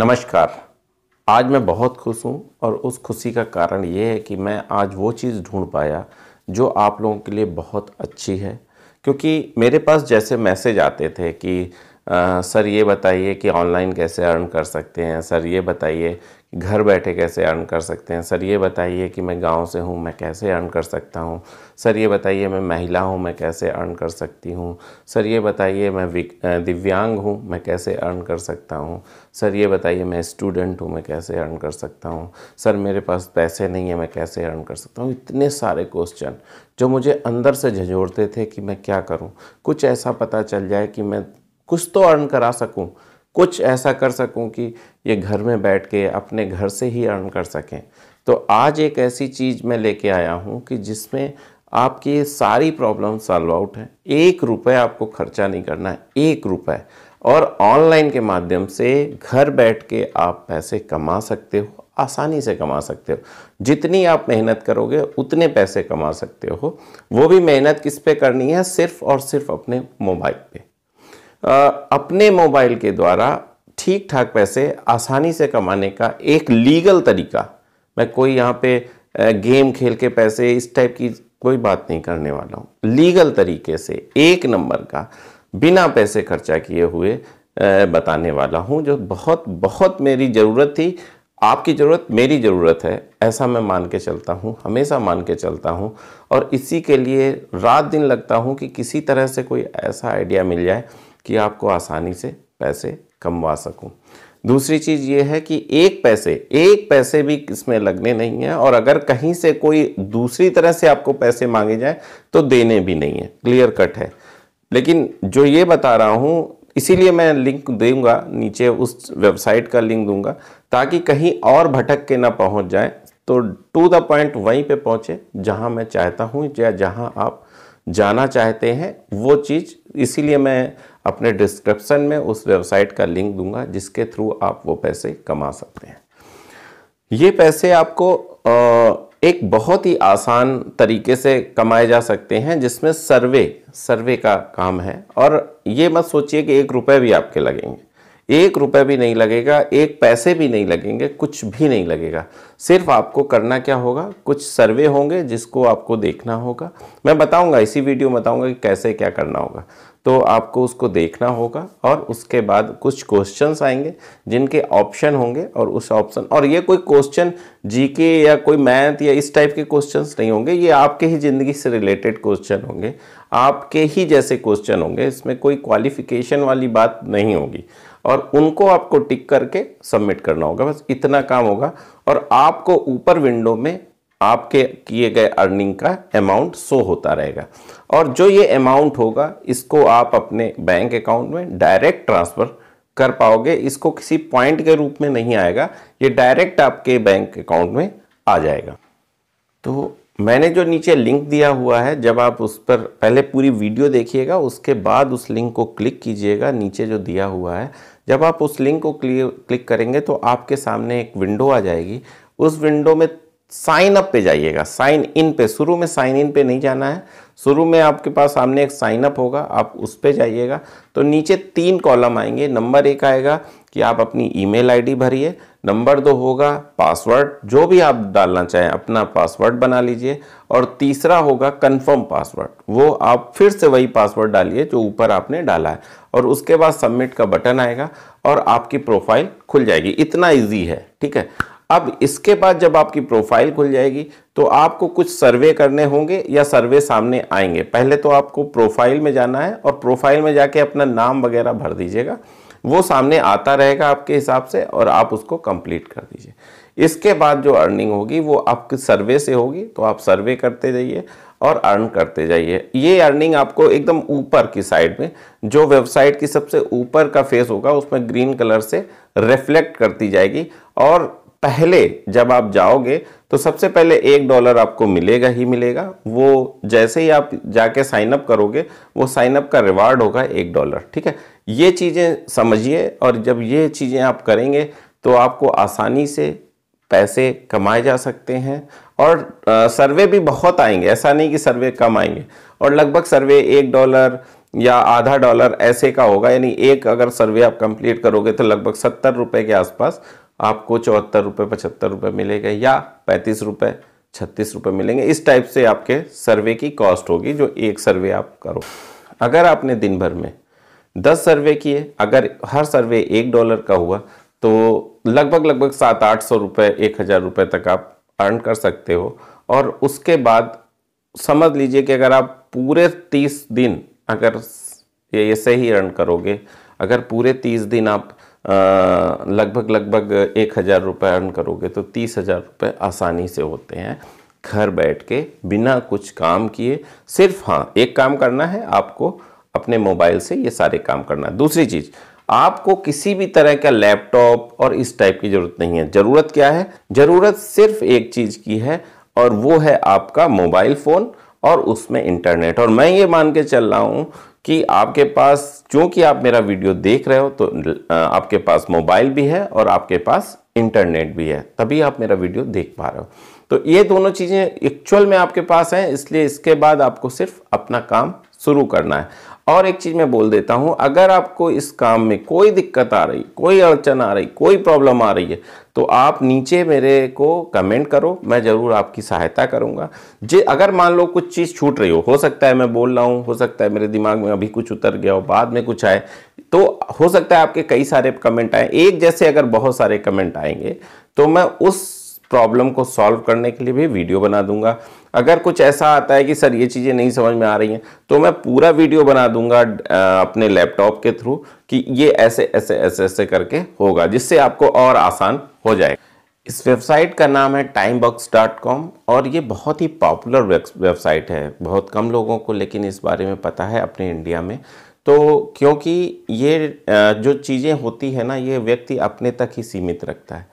नमस्कार आज मैं बहुत खुश हूँ और उस खुशी का कारण ये है कि मैं आज वो चीज़ ढूंढ पाया जो आप लोगों के लिए बहुत अच्छी है क्योंकि मेरे पास जैसे मैसेज आते थे कि आ, सर ये बताइए कि ऑनलाइन कैसे अर्न कर सकते हैं सर ये बताइए घर बैठे कैसे अर्न कर सकते हैं सर ये बताइए कि मैं गांव से हूँ मैं कैसे अर्न कर सकता हूँ सर ये बताइए मैं महिला हूँ मैं कैसे अर्न कर सकती हूँ सर ये बताइए मैं दिव्यांग हूँ मैं कैसे अर्न कर सकता हूँ सर ये बताइए मैं स्टूडेंट हूँ मैं कैसे अर्न कर सकता हूँ सर मेरे पास पैसे नहीं है मैं कैसे अर्न कर सकता हूँ इतने सारे क्वेश्चन जो मुझे अंदर से झंझोड़ते थे कि मैं क्या करूँ कुछ ऐसा पता चल जाए कि मैं कुछ तो अर्न करा सकूँ कुछ ऐसा कर सकूं कि ये घर में बैठ के अपने घर से ही अर्न कर सकें तो आज एक ऐसी चीज़ मैं लेके आया हूँ कि जिसमें आपकी ये सारी प्रॉब्लम सॉल्व आउट है एक रुपये आपको खर्चा नहीं करना है एक रुपये और ऑनलाइन के माध्यम से घर बैठ के आप पैसे कमा सकते हो आसानी से कमा सकते हो जितनी आप मेहनत करोगे उतने पैसे कमा सकते हो वो भी मेहनत किस पे करनी है सिर्फ और सिर्फ अपने मोबाइल पे अपने मोबाइल के द्वारा ठीक ठाक पैसे आसानी से कमाने का एक लीगल तरीका मैं कोई यहाँ पे गेम खेल के पैसे इस टाइप की कोई बात नहीं करने वाला हूँ लीगल तरीके से एक नंबर का बिना पैसे खर्चा किए हुए बताने वाला हूँ जो बहुत बहुत मेरी ज़रूरत थी आपकी ज़रूरत मेरी ज़रूरत है ऐसा मैं मान के चलता हूँ हमेशा मान के चलता हूँ और इसी के लिए रात दिन लगता हूँ कि किसी तरह से कोई ऐसा आइडिया मिल जाए कि आपको आसानी से पैसे कमवा सकूं दूसरी चीज़ ये है कि एक पैसे एक पैसे भी इसमें लगने नहीं हैं और अगर कहीं से कोई दूसरी तरह से आपको पैसे मांगे जाए तो देने भी नहीं है क्लियर कट है लेकिन जो ये बता रहा हूँ इसीलिए मैं लिंक दूंगा नीचे उस वेबसाइट का लिंक दूंगा ताकि कहीं और भटक के ना पहुँच जाए तो टू द पॉइंट वहीं पे पहुँचे जहाँ मैं चाहता हूँ या जहाँ आप जाना चाहते हैं वो चीज़ इसीलिए मैं अपने डिस्क्रिप्शन में उस वेबसाइट का लिंक दूंगा जिसके थ्रू आप वो पैसे कमा सकते हैं ये पैसे आपको एक बहुत ही आसान तरीके से कमाए जा सकते हैं जिसमें सर्वे सर्वे का काम है और ये मत सोचिए कि एक रुपये भी आपके लगेंगे एक रुपए भी नहीं लगेगा एक पैसे भी नहीं लगेंगे कुछ भी नहीं लगेगा सिर्फ आपको करना क्या होगा कुछ सर्वे होंगे जिसको आपको देखना होगा मैं बताऊंगा इसी वीडियो में बताऊंगा कि कैसे क्या करना होगा तो आपको उसको देखना होगा और उसके बाद कुछ क्वेश्चंस आएंगे जिनके ऑप्शन होंगे और उस ऑप्शन और ये कोई क्वेश्चन जीके या कोई मैथ या इस टाइप के क्वेश्चंस नहीं होंगे ये आपके ही ज़िंदगी से रिलेटेड क्वेश्चन होंगे आपके ही जैसे क्वेश्चन होंगे इसमें कोई क्वालिफिकेशन वाली बात नहीं होगी और उनको आपको टिक करके सबमिट करना होगा बस इतना काम होगा और आपको ऊपर विंडो में आपके किए गए अर्निंग का अमाउंट शो होता रहेगा और जो ये अमाउंट होगा इसको आप अपने बैंक अकाउंट में डायरेक्ट ट्रांसफ़र कर पाओगे इसको किसी पॉइंट के रूप में नहीं आएगा ये डायरेक्ट आपके बैंक अकाउंट में आ जाएगा तो मैंने जो नीचे लिंक दिया हुआ है जब आप उस पर पहले पूरी वीडियो देखिएगा उसके बाद उस लिंक को क्लिक कीजिएगा नीचे जो दिया हुआ है जब आप उस लिंक को क्लिक करेंगे तो आपके सामने एक विंडो आ जाएगी उस विंडो में साइन अप पे जाइएगा साइन इन पे शुरू में साइन इन पे नहीं जाना है शुरू में आपके पास सामने एक साइन अप होगा आप उस पर जाइएगा तो नीचे तीन कॉलम आएंगे नंबर एक आएगा कि आप अपनी ईमेल आईडी भरिए नंबर दो होगा पासवर्ड जो भी आप डालना चाहें अपना पासवर्ड बना लीजिए और तीसरा होगा कंफर्म पासवर्ड वो आप फिर से वही पासवर्ड डालिए जो ऊपर आपने डाला है और उसके बाद सबमिट का बटन आएगा और आपकी प्रोफाइल खुल जाएगी इतना इजी है ठीक है अब इसके बाद जब आपकी प्रोफाइल खुल जाएगी तो आपको कुछ सर्वे करने होंगे या सर्वे सामने आएंगे पहले तो आपको प्रोफाइल में जाना है और प्रोफाइल में जाके अपना नाम वगैरह भर दीजिएगा वो सामने आता रहेगा आपके हिसाब से और आप उसको कंप्लीट कर दीजिए इसके बाद जो अर्निंग होगी वो आपके सर्वे से होगी तो आप सर्वे करते जाइए और अर्न करते जाइए ये अर्निंग आपको एकदम ऊपर की साइड में जो वेबसाइट की सबसे ऊपर का फेस होगा उसमें ग्रीन कलर से रिफ्लेक्ट करती जाएगी और पहले जब आप जाओगे तो सबसे पहले एक डॉलर आपको मिलेगा ही मिलेगा वो जैसे ही आप जाके साइन अप करोगे वो साइन अप का रिवार्ड होगा एक डॉलर ठीक है ये चीज़ें समझिए और जब ये चीज़ें आप करेंगे तो आपको आसानी से पैसे कमाए जा सकते हैं और आ, सर्वे भी बहुत आएंगे ऐसा नहीं कि सर्वे कम आएंगे और लगभग सर्वे एक डॉलर या आधा डॉलर ऐसे का होगा यानी एक अगर सर्वे आप कंप्लीट करोगे तो लगभग सत्तर रुपये के आसपास आपको चौहत्तर रुपये पचहत्तर रुपये मिलेगा या पैंतीस रुपये छत्तीस रुपये मिलेंगे इस टाइप से आपके सर्वे की कॉस्ट होगी जो एक सर्वे आप करो अगर आपने दिन भर में दस सर्वे किए अगर हर सर्वे एक डॉलर का हुआ तो लगभग लगभग सात आठ सौ रुपये एक हज़ार रुपये तक आप अर्न कर सकते हो और उसके बाद समझ लीजिए कि अगर आप पूरे तीस दिन अगर ये, ये सही अर्न करोगे अगर पूरे तीस दिन आप लगभग लगभग एक हज़ार रुपये अर्न करोगे तो तीस हज़ार रुपये आसानी से होते हैं घर बैठ के बिना कुछ काम किए सिर्फ हाँ एक काम करना है आपको अपने मोबाइल से ये सारे काम करना है दूसरी चीज़ आपको किसी भी तरह का लैपटॉप और इस टाइप की ज़रूरत नहीं है ज़रूरत क्या है ज़रूरत सिर्फ एक चीज़ की है और वो है आपका मोबाइल फ़ोन और उसमें इंटरनेट और मैं ये मान के चल रहा हूँ कि आपके पास चूंकि आप मेरा वीडियो देख रहे हो तो आपके पास मोबाइल भी है और आपके पास इंटरनेट भी है तभी आप मेरा वीडियो देख पा रहे हो तो ये दोनों चीज़ें एक्चुअल में आपके पास हैं इसलिए इसके बाद आपको सिर्फ अपना काम शुरू करना है और एक चीज़ मैं बोल देता हूँ अगर आपको इस काम में कोई दिक्कत आ रही कोई अड़चन आ रही कोई प्रॉब्लम आ रही है तो आप नीचे मेरे को कमेंट करो मैं ज़रूर आपकी सहायता करूँगा जे अगर मान लो कुछ चीज़ छूट रही हो हो सकता है मैं बोल रहा हूँ हो सकता है मेरे दिमाग में अभी कुछ उतर गया हो बाद में कुछ आए तो हो सकता है आपके कई सारे कमेंट आए एक जैसे अगर बहुत सारे कमेंट आएंगे तो मैं उस प्रॉब्लम को सॉल्व करने के लिए भी वीडियो बना दूंगा अगर कुछ ऐसा आता है कि सर ये चीज़ें नहीं समझ में आ रही हैं तो मैं पूरा वीडियो बना दूंगा अपने लैपटॉप के थ्रू कि ये ऐसे ऐसे ऐसे ऐसे करके होगा जिससे आपको और आसान हो जाएगा इस वेबसाइट का नाम है टाइम डॉट कॉम और ये बहुत ही पॉपुलर वेबसाइट है बहुत कम लोगों को लेकिन इस बारे में पता है अपने इंडिया में तो क्योंकि ये जो चीज़ें होती है ना ये व्यक्ति अपने तक ही सीमित रखता है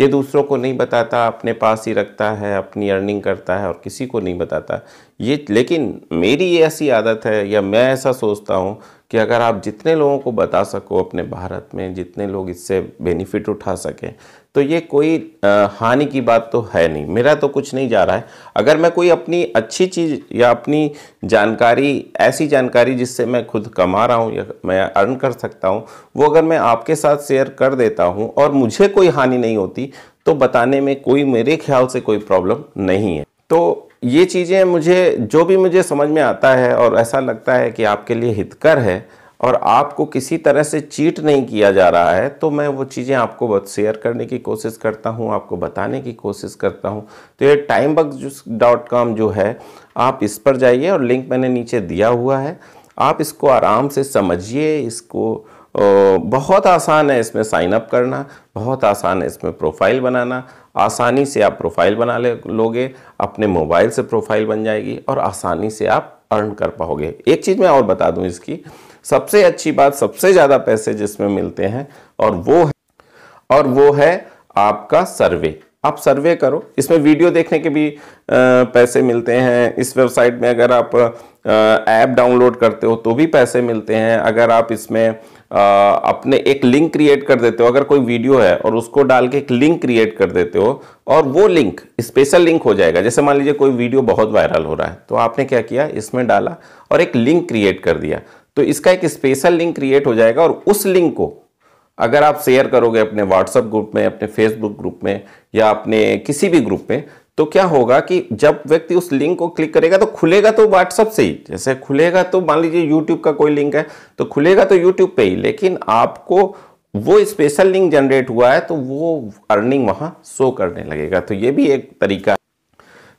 ये दूसरों को नहीं बताता अपने पास ही रखता है अपनी अर्निंग करता है और किसी को नहीं बताता ये लेकिन मेरी ये ऐसी आदत है या मैं ऐसा सोचता हूँ कि अगर आप जितने लोगों को बता सको अपने भारत में जितने लोग इससे बेनिफिट उठा सकें तो ये कोई हानि की बात तो है नहीं मेरा तो कुछ नहीं जा रहा है अगर मैं कोई अपनी अच्छी चीज़ या अपनी जानकारी ऐसी जानकारी जिससे मैं खुद कमा रहा हूँ या मैं अर्न कर सकता हूँ वो अगर मैं आपके साथ शेयर कर देता हूँ और मुझे कोई हानि नहीं होती तो बताने में कोई मेरे ख्याल से कोई प्रॉब्लम नहीं है तो ये चीज़ें मुझे जो भी मुझे समझ में आता है और ऐसा लगता है कि आपके लिए हितकर है और आपको किसी तरह से चीट नहीं किया जा रहा है तो मैं वो चीज़ें आपको शेयर करने की कोशिश करता हूँ आपको बताने की कोशिश करता हूँ तो ये टाइम बक्स डॉट कॉम जो है आप इस पर जाइए और लिंक मैंने नीचे दिया हुआ है आप इसको आराम से समझिए इसको बहुत आसान है इसमें साइन अप करना बहुत आसान है इसमें प्रोफाइल बनाना आसानी से आप प्रोफाइल बना ले लोगे अपने मोबाइल से प्रोफाइल बन जाएगी और आसानी से आप अर्न कर पाओगे एक चीज़ मैं और बता दूं इसकी सबसे अच्छी बात सबसे ज़्यादा पैसे जिसमें मिलते हैं और वो है और वो है आपका सर्वे आप सर्वे करो इसमें वीडियो देखने के भी पैसे मिलते हैं इस वेबसाइट में अगर आप ऐप डाउनलोड करते हो तो भी पैसे मिलते हैं अगर आप इसमें अपने एक लिंक क्रिएट कर देते हो अगर कोई वीडियो है और उसको डाल के एक लिंक क्रिएट कर देते हो और वो लिंक स्पेशल लिंक हो जाएगा जैसे मान लीजिए कोई वीडियो बहुत वायरल हो रहा है तो आपने क्या किया इसमें डाला और एक लिंक क्रिएट कर दिया तो इसका एक स्पेशल लिंक क्रिएट हो जाएगा और उस लिंक को अगर आप शेयर करोगे अपने व्हाट्सएप ग्रुप में अपने फेसबुक ग्रुप में या अपने किसी भी ग्रुप में तो क्या होगा कि जब व्यक्ति उस लिंक को क्लिक करेगा तो खुलेगा तो व्हाट्सएप से ही जैसे खुलेगा तो मान लीजिए यूट्यूब का कोई लिंक है तो खुलेगा तो यूट्यूब पे ही लेकिन आपको वो स्पेशल लिंक जनरेट हुआ है तो वो अर्निंग वहाँ शो करने लगेगा तो ये भी एक तरीका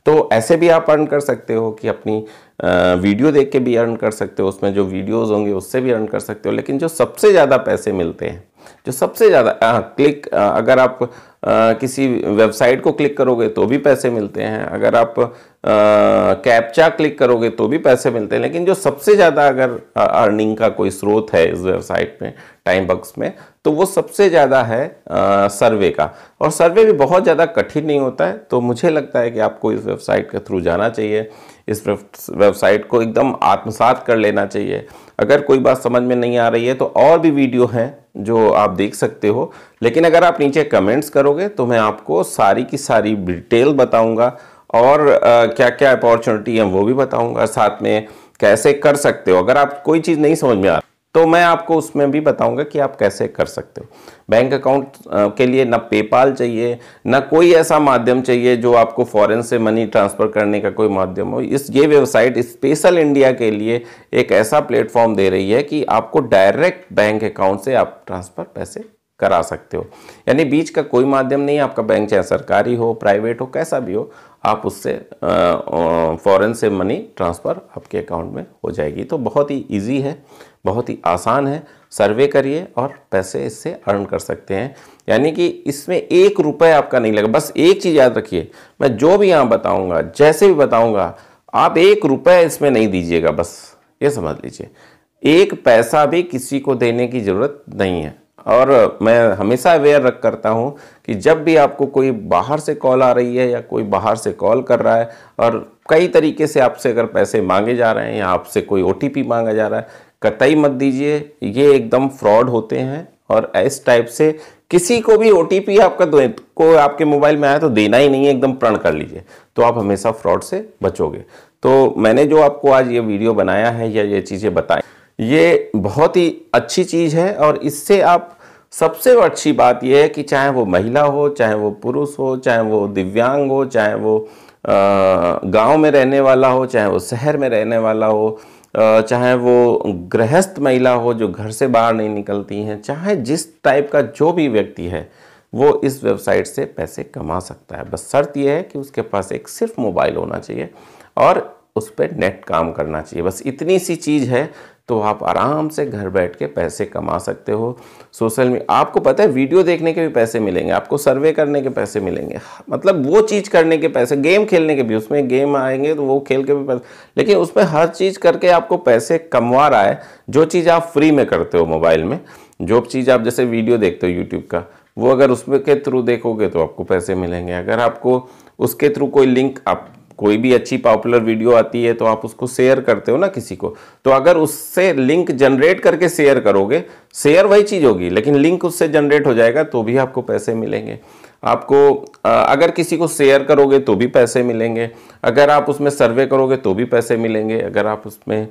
तो ऐसे भी आप अर्न कर सकते हो कि अपनी वीडियो देख के भी अर्न कर सकते हो उसमें जो वीडियोज़ होंगे उससे भी अर्न कर सकते हो लेकिन जो सबसे ज़्यादा पैसे मिलते हैं जो सबसे ज़्यादा क्लिक अगर आप किसी वेबसाइट को क्लिक करोगे तो भी पैसे मिलते हैं अगर आप कैप्चा क्लिक करोगे तो भी पैसे मिलते हैं लेकिन जो सबसे ज़्यादा अगर अर्निंग का कोई स्रोत है इस वेबसाइट में टाइम बक्स में तो वो सबसे ज़्यादा है आ, सर्वे का और सर्वे भी बहुत ज़्यादा कठिन नहीं होता है तो मुझे लगता है कि आपको इस वेबसाइट के थ्रू जाना चाहिए इस वेबसाइट को एकदम आत्मसात कर लेना चाहिए अगर कोई बात समझ में नहीं आ रही है तो और भी वीडियो हैं जो आप देख सकते हो लेकिन अगर आप नीचे कमेंट्स करो करोगे तो मैं आपको सारी की सारी डिटेल बताऊंगा और आ, क्या क्या अपॉर्चुनिटी है वो भी बताऊंगा साथ में कैसे कर सकते हो अगर आप कोई चीज़ नहीं समझ में आ तो मैं आपको उसमें भी बताऊंगा कि आप कैसे कर सकते हो बैंक अकाउंट के लिए ना पेपाल चाहिए ना कोई ऐसा माध्यम चाहिए जो आपको फॉरेन से मनी ट्रांसफ़र करने का कोई माध्यम हो इस ये वेबसाइट स्पेशल इंडिया के लिए एक ऐसा प्लेटफॉर्म दे रही है कि आपको डायरेक्ट बैंक अकाउंट से आप ट्रांसफ़र पैसे करा सकते हो यानी बीच का कोई माध्यम नहीं है आपका बैंक चाहे सरकारी हो प्राइवेट हो कैसा भी हो आप उससे फॉरेन से मनी ट्रांसफ़र आपके अकाउंट में हो जाएगी तो बहुत ही इजी है बहुत ही आसान है सर्वे करिए और पैसे इससे अर्न कर सकते हैं यानी कि इसमें एक रुपये आपका नहीं लगा बस एक चीज़ याद रखिए मैं जो भी यहाँ बताऊँगा जैसे भी बताऊँगा आप एक रुपये इसमें नहीं दीजिएगा बस ये समझ लीजिए एक पैसा भी किसी को देने की ज़रूरत नहीं है और मैं हमेशा अवेयर रख करता हूँ कि जब भी आपको कोई बाहर से कॉल आ रही है या कोई बाहर से कॉल कर रहा है और कई तरीके से आपसे अगर पैसे मांगे जा रहे हैं या आपसे कोई ओ मांगा जा रहा है कतई मत दीजिए ये एकदम फ्रॉड होते हैं और इस टाइप से किसी को भी ओ आपका दो को आपके मोबाइल में आया तो देना ही नहीं है एकदम प्रण कर लीजिए तो आप हमेशा फ्रॉड से बचोगे तो मैंने जो आपको आज ये वीडियो बनाया है या ये चीज़ें बताएं ये बहुत ही अच्छी चीज़ है और इससे आप सबसे अच्छी बात यह है कि चाहे वो महिला हो चाहे वो पुरुष हो चाहे वो दिव्यांग हो चाहे वो गांव में रहने वाला हो चाहे वो शहर में रहने वाला हो चाहे वो गृहस्थ महिला हो जो घर से बाहर नहीं निकलती हैं चाहे जिस टाइप का जो भी व्यक्ति है वो इस वेबसाइट से पैसे कमा सकता है बस शर्त यह है कि उसके पास एक सिर्फ मोबाइल होना चाहिए और उस पर नेट काम करना चाहिए बस इतनी सी चीज़ है तो आप आराम से घर बैठ के पैसे कमा सकते हो सोशल मीडिया आपको पता है वीडियो देखने के भी पैसे मिलेंगे आपको सर्वे करने के पैसे मिलेंगे मतलब वो चीज़ करने के पैसे गेम खेलने के भी उसमें गेम आएंगे तो वो खेल के भी पैसे लेकिन उस पर हर चीज़ करके आपको पैसे कमवा रहा है जो चीज़ आप फ्री में करते हो मोबाइल में जो चीज़ आप जैसे वीडियो देखते हो यूट्यूब का वो अगर उसमें के थ्रू देखोगे तो आपको पैसे मिलेंगे अगर आपको उसके थ्रू कोई लिंक आप कोई भी अच्छी पॉपुलर वीडियो आती है तो आप उसको शेयर करते हो ना किसी को तो अगर उससे लिंक जनरेट करके शेयर करोगे शेयर वही चीज़ होगी लेकिन लिंक उससे जनरेट हो जाएगा तो भी आपको पैसे मिलेंगे आपको अगर किसी को शेयर करोगे तो भी पैसे मिलेंगे अगर आप उसमें सर्वे करोगे तो भी पैसे मिलेंगे अगर आप उसमें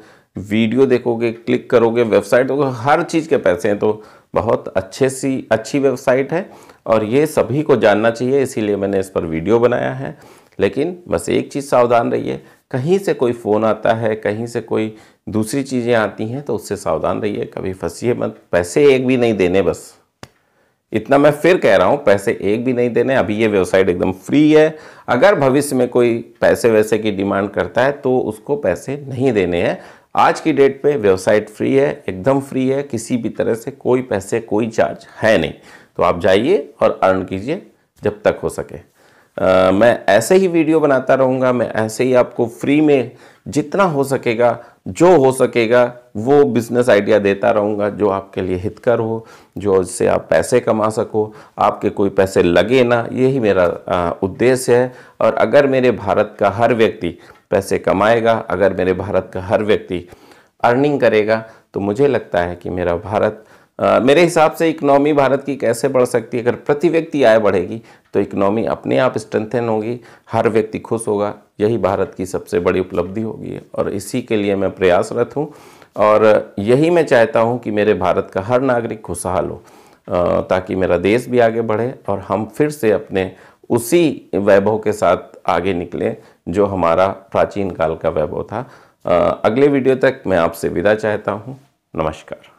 वीडियो देखोगे क्लिक करोगे वेबसाइट होगा हर चीज़ के पैसे हैं तो बहुत अच्छे सी अच्छी वेबसाइट है और ये सभी को जानना चाहिए इसीलिए मैंने इस पर वीडियो बनाया है लेकिन बस एक चीज़ सावधान रहिए कहीं से कोई फ़ोन आता है कहीं से कोई दूसरी चीज़ें आती हैं तो उससे सावधान रहिए कभी फंसिए मत पैसे एक भी नहीं देने बस इतना मैं फिर कह रहा हूँ पैसे एक भी नहीं देने अभी ये वेबसाइट एकदम फ्री है अगर भविष्य में कोई पैसे वैसे की डिमांड करता है तो उसको पैसे नहीं देने हैं आज की डेट पे वेबसाइट फ्री है एकदम फ्री है किसी भी तरह से कोई पैसे कोई चार्ज है नहीं तो आप जाइए और अर्न कीजिए जब तक हो सके आ, मैं ऐसे ही वीडियो बनाता रहूँगा मैं ऐसे ही आपको फ्री में जितना हो सकेगा जो हो सकेगा वो बिजनेस आइडिया देता रहूँगा जो आपके लिए हितकर हो जो उससे आप पैसे कमा सको आपके कोई पैसे लगे ना यही मेरा उद्देश्य है और अगर मेरे भारत का हर व्यक्ति पैसे कमाएगा अगर मेरे भारत का हर व्यक्ति अर्निंग करेगा तो मुझे लगता है कि मेरा भारत मेरे हिसाब से इकनॉमी भारत की कैसे बढ़ सकती है अगर प्रति व्यक्ति आय बढ़ेगी तो इकनॉमी अपने आप स्ट्रेंथन होगी हर व्यक्ति खुश होगा यही भारत की सबसे बड़ी उपलब्धि होगी और इसी के लिए मैं प्रयासरत हूँ और यही मैं चाहता हूँ कि मेरे भारत का हर नागरिक खुशहाल हो ताकि मेरा देश भी आगे बढ़े और हम फिर से अपने उसी वैभव के साथ आगे निकलें जो हमारा प्राचीन काल का वैभव था अगले वीडियो तक मैं आपसे विदा चाहता हूँ नमस्कार